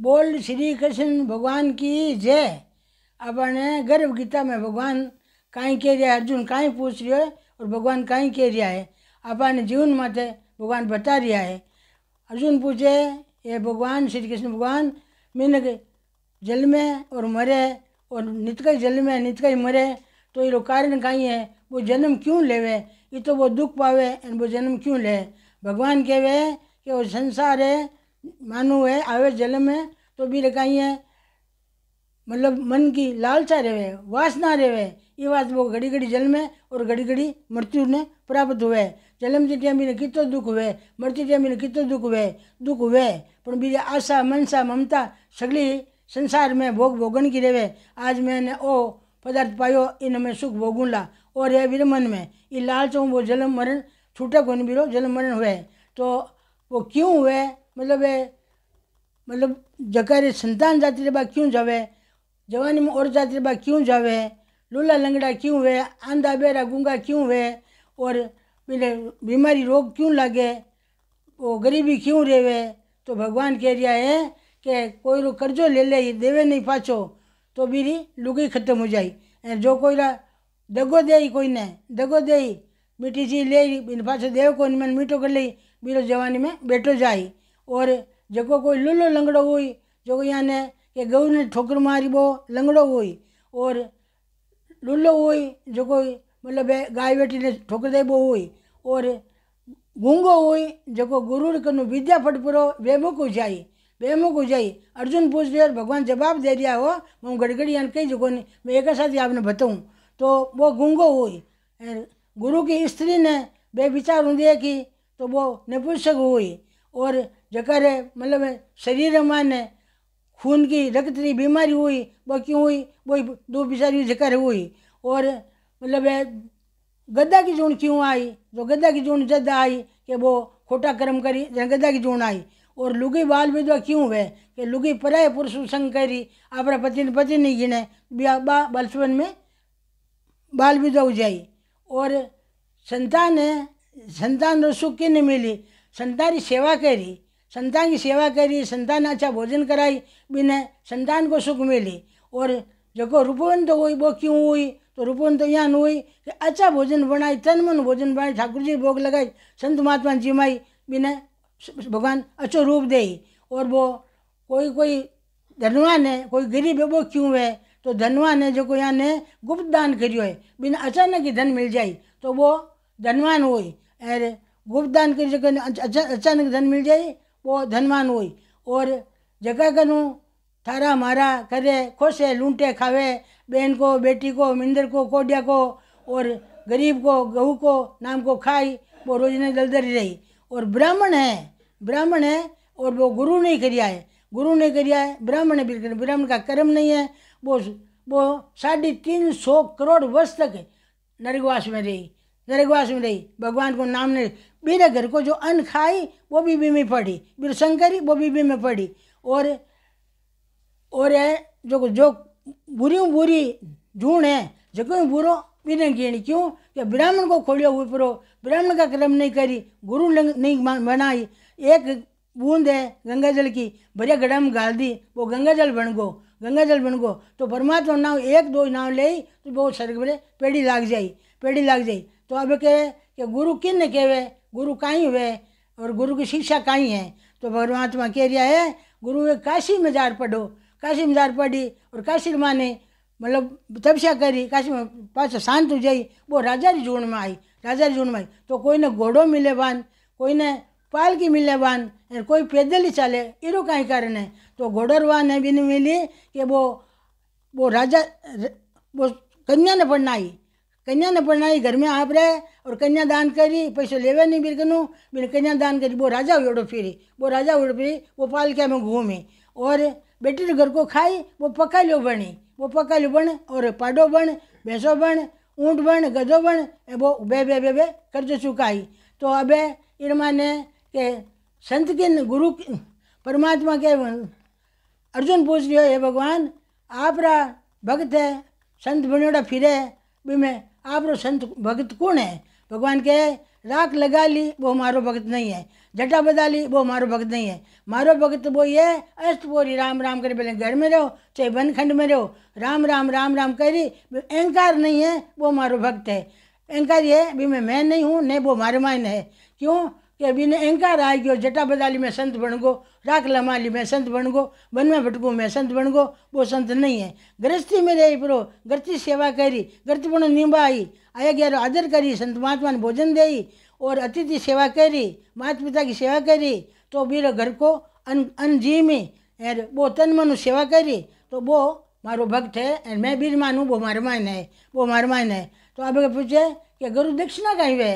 बोल श्री कृष्ण भगवान की जय अपने गर्भ गीता में भगवान कहीं कह रहा है अर्जुन कहीं पूछ रहे हो और भगवान कहीं कह रहा है अपने जीवन माते भगवान बता रहा है अर्जुन पूछे ये भगवान श्री कृष्ण भगवान मैंने जल में और मरे और नितकई जल में ही मरे तो ये लोग कारण कहीं है वो जन्म क्यों लेवे ये तो वो दुख पावे और वो जन्म क्यों ले भगवान कहवे कि वो संसार है मानु है आवे जल में तो भी रखाई है मतलब मन की लालसा रहे वासना रहे ये बात वो घड़ी घड़ी जल में और घड़ी घड़ी मृत्यु ने प्राप्त हुए જલમતી ત્યાં બીને कितो दुख वे मरती टाइम બીને कितो दुख वे दुख वे पर બીજે आशा मनसा ममता सगली संसार में भोग भोगन की रेवे आज मैंने ओ पदार्थ पायो इन में सुख भोगूला और ये वीर मन में ये लालच वो जलम मरण छूटे को बीरो जन्म मरण हुए तो वो क्यों हुए मतलब वे मतलब जकारे संतान जाति रे बा क्यों जावे जवानी में और जाति रे बा क्यों जावे लूला लंगड़ा क्यों हुए आंधा बेरा गूंगा क्यों हुए और बोले बीमारी रोग क्यों लगे वो गरीबी क्यों रेवे तो भगवान कह रिया है कि कोई रो कर्जो ले ले ये देवे नहीं पाछो तो बीरी लुगई खत्म हो जाए ऐं जो कोई दगो दे कोई ने दगो दे मिठी चीज ले पाछो देव कोई मन मीठो कर लई मेरे जवानी में बैठो जाए और जेको कोई लुलो लंगड़ो हुई जो याने कि गऊ ने ठोकर मारी बो लंगड़ो हुई और लुलो हुई जो कोई मतलब गाय वेठी ने ठोकर देबो हुई और गूंगो हुई जो गुरु कनु विद्या फट पुरो उजाई को जाई अर्जुन पूछ रहे भगवान जवाब दे दिया हो मैं गड़गड़ी यान कही जो नहीं मैं एक साथ ही आपने बताऊँ तो वो गूंगो हुई गुरु की स्त्री ने बे विचार होंगे कि तो वो नपुंसक हुई और जकर मतलब शरीर माने खून की रक्त की बीमारी हुई वो क्यों हुई वो दो बिचारी जकर हुई और मतलब गद्दा की जून क्यों आई जो गद्दा की जून जद आई कि वो खोटा कर्म करी जन गद्दा की जून आई और लुगी बाल विधवा क्यों है कि लुगी पराय पुरुष संग करी अपना पति ने पति नहीं गिने बचपन में बाल विधवा हो जाई और संतान है संतान रसुख की नहीं मिली संतान की सेवा करी संतान की सेवा करी संतान अच्छा भोजन कराई बिना संतान को सुख मिली और जो रूपवंत हुई वो क्यों हुई तो रूपन तो यहाँ हुई कि अच्छा भोजन बनाई तन मन भोजन बनाई ठाकुर जी भोग लगाई संत महात्मा जी माई बिना भगवान अच्छो रूप दे और वो कोई कोई धनवान है कोई गरीब है वो क्यों है तो धनवान है जो को यहाँ ने गुप्त दान करियो है बिना अचानक ही धन मिल जाए तो वो धनवान हुई अरे गुप्त दान करी अचानक धन मिल जाए वो धनवान हुई और जगह करूँ थारा मारा करे खोसे लूटे खावे बहन को बेटी को मिंदर को कोडिया को और गरीब को गहू को नाम को खाई वो रोजने दलदरी रही और ब्राह्मण है ब्राह्मण है और वो गुरु नहीं करिया है गुरु ने करिया है ब्राह्मण बिल्कुल ब्राह्मण का कर्म नहीं है वो वो साढ़े तीन सौ करोड़ वर्ष तक नरगवास में रही नरगवास में रही भगवान को नाम ने मेरे घर को जो अन्न खाई वो भी बीमी पड़ी बिर शंकरी वो भी बीमे पड़ी और और ये जो जो बुरी बुरी झूण है जगह बुरो बिने गिणी क्यों कि ब्राह्मण को खोलियो ऊपरो ब्राह्मण का क्रम नहीं करी गुरु नहीं बनाई एक बूंद है गंगा जल की भरे गड़ा में गाल दी वो गंगा जल बन गो गंगा जल बन गो तो परमात्मा नाव एक दो नाव ले तो बहुत सर्ग बड़े पेड़ी लाग जाई पेड़ी लाग जाई तो अब कहे कि गुरु किन कहे गुरु काई हुए और गुरु की शिक्षा ही है तो परमात्मा कह रहा है गुरु काशी में जार पढ़ो काशिमदार पड़ी और काशिर माने मतलब तपस्या करी काशी में पास शांत हो जाई वो राजा की झूण में आई राजा की झूण में आई तो कोई ने घोड़ो मिले बांध कोई ने पालकी मिले बांध और कोई पैदल ही चले इरो का ही कारण है तो घोड़रवा ने भी नहीं मिली कि वो वो राजा वो कन्या ने आई कन्या ने आई घर में आप रहे और कन्या दान करी पैसे लेवे नहीं बिरकनू बिन कन्या दान करी वो राजा उड़ो फिरी वो राजा उड़ो फिरी वो पालकिया में घूमे और बेटी तो घर को खाई वो पकालो बणी वो पकालो बण और पाडो बण भैंसो बण ऊँट बण गधो बण ए वो बे बे बे बे कर्ज चुकाई तो अब इनमा ने के संत के गुरु परमात्मा के अर्जुन पूछ लियो हे भगवान आपरा भक्त है संत बनेड़ा फिरे भी मैं आप रो संत भक्त कौन है भगवान कहे राख लगा ली वो मारो भक्त नहीं है जटा बदा ली वो मारो भक्त नहीं है मारो भक्त वो ये अष्ट बोरी राम राम करे पहले घर में रहो चाहे वन खंड में रहो राम राम राम राम करी अहंकार नहीं है वो मारो भक्त है अहंकार ये भी मैं मैं नहीं हूँ नहीं वो मारे मायने है क्यों कि अभी ने अहंकार आ गयो जटा बदाली में संत बन गो राख लमाली मैं संत बन गो वन में भटकू मैं संत बन गो वो संत नहीं है गृहस्थी में रही प्रो गृहस्थी सेवा करी गृहस्थपूर्ण निभाई आया गया आदर करी संत महात्मा ने भोजन दे और अतिथि सेवा करी माता पिता की सेवा करी तो बीरो घर को अन अन जी में और वो तन मनु सेवा करी तो वो मारो भक्त है और मैं बीर मानू वो मार मायन है वो मार मायन है तो आप पूछे कि गुरु दक्षिणा कहीं है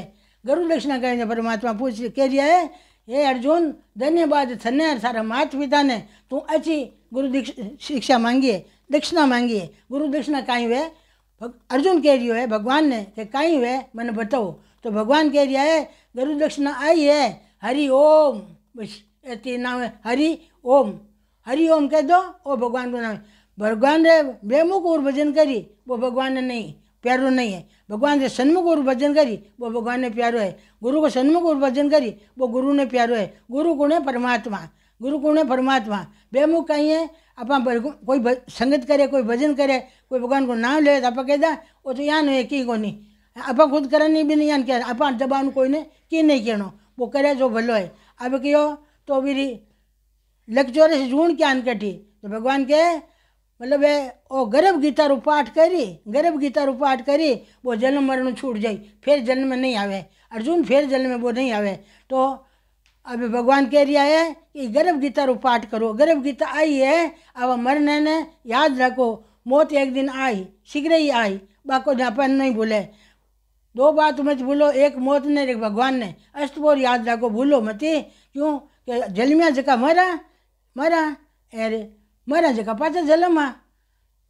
गुरु दक्षिणा कहीं परमात्मा पूछ कह दिया है हे अर्जुन धन्यवाद धन्य सारा मात पिता ने तू अची गुरु दीक्षा शिक्षा मांगी है दक्षिणा मांगी है गुरु दक्षिणा काई हुए अर्जुन कह रही है भगवान ने कि कहीं हुए मैंने बताओ तो भगवान कह रहा है गुरु दक्षिणा आई है हरि ओम बस तीन नाम है हरि ओम हरि ओम कह दो ओ भगवान को नाम भगवान ने बेमुख और भजन करी वो भगवान ने नहीं प्यारो नहीं है भगवान से सन्मुख और भजन करी वो भगवान ने प्यारो है गुरु को सन्मुख और भजन करी वो गुरु ने प्यारो है गुरु गुण है परमात्मा गुरु गुण है परमात्मा बेमुख कहीं है आप कोई संगत करे कोई भजन करे कोई भगवान को नाम ले आप कहता वो तो यान है की को नहीं आप खुद नहीं भी नहीं क्या आप जबान कोई ने की नहीं कहना वो करे जो भलो है अब कहो तो भी लकचोरे से जून क्या अनकटी तो भगवान कहे मतलब गर्भ गीता ઓ पाठ करी गर्भ गीता ગરબ पाठ करी वो जन्म मरण छूट जाई फिर जन्म में नहीं आवे अर्जुन फिर जन्म में वो नहीं आवे तो अभी भगवान कह रहा है कि गर्भ गीता रो पाठ करो गर्भ गीता आई है अब मरने ने याद रखो मौत एक दिन आई शीघ्र ही आई बाको जापान नहीं भूले दो बात मत भूलो एक मौत ने एक भगवान ने बोर याद रखो भूलो मती क्यों जलमिया जगह मरा मरा अरे महाराज कपाचा जलम हा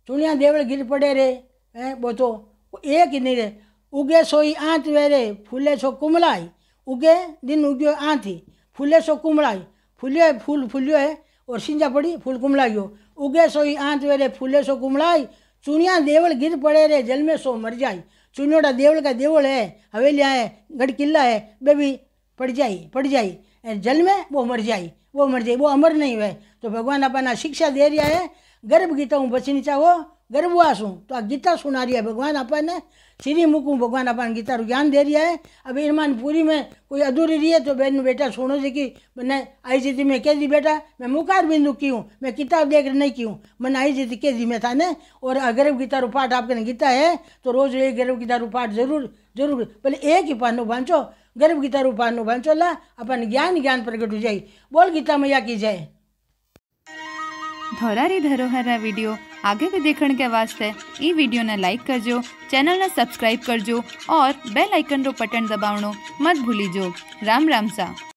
चुनिया देवल गिर पड़े रे बो बोतो एक ही नहीं रे उगे सोई आँत वेरे फूले सो कुमलाई उगे दिन उग्यो ही फूले सो कुमलाई फूलियो फूल फूलियो है और सिंजा पड़ी फूल कुमलाइयो उगे सोई आंत वेरे फूले सो कुमलाई चुनिया देवल गिर पड़े रे जल में सो मर जाई चुनियोड़ा देवल का देवल है हवेलियाँ है गढ़ किला है बेबी पड़ जाए पड़ जाए जल में वो मर जाए वो मर जाए वो अमर नहीं हुए तो भगवान अपना शिक्षा दे रहा है गर्भ गीता हूँ बचनी चाहो गर्भवास हूँ तो आ गीता सुना रही है भगवान अपन ने श्री मुकूँ भगवान अपन गीता रू ज्ञान दे रहा है अब इरमान पूरी में कोई अधूरी रही है तो बहन बेटा सुनो जी की मैंने आई जीती में कह दी बेटा मैं मुकार बिंदु की हूँ मैं किताब देख नहीं की हूँ मैंने आई जीती कह दी मैं था ने और गर्भ गीता रू पाठ आपके गीता है तो रोज एक गर्भ गीता रू पाठ जरूर जरूर पहले एक ही पानो बांचो गर्भ गीता रू पानो ला अपन ज्ञान ज्ञान प्रकट हो जाए बोल गीता मैया की जाए धरोहर ધરોહરના वीडियो आगे भी देखने के वास्ते ई वीडियो ने लाइक करजो चैनल ने सब्सक्राइब करजो और बेल आइकन रो बटन दबावनो मत जो राम राम सा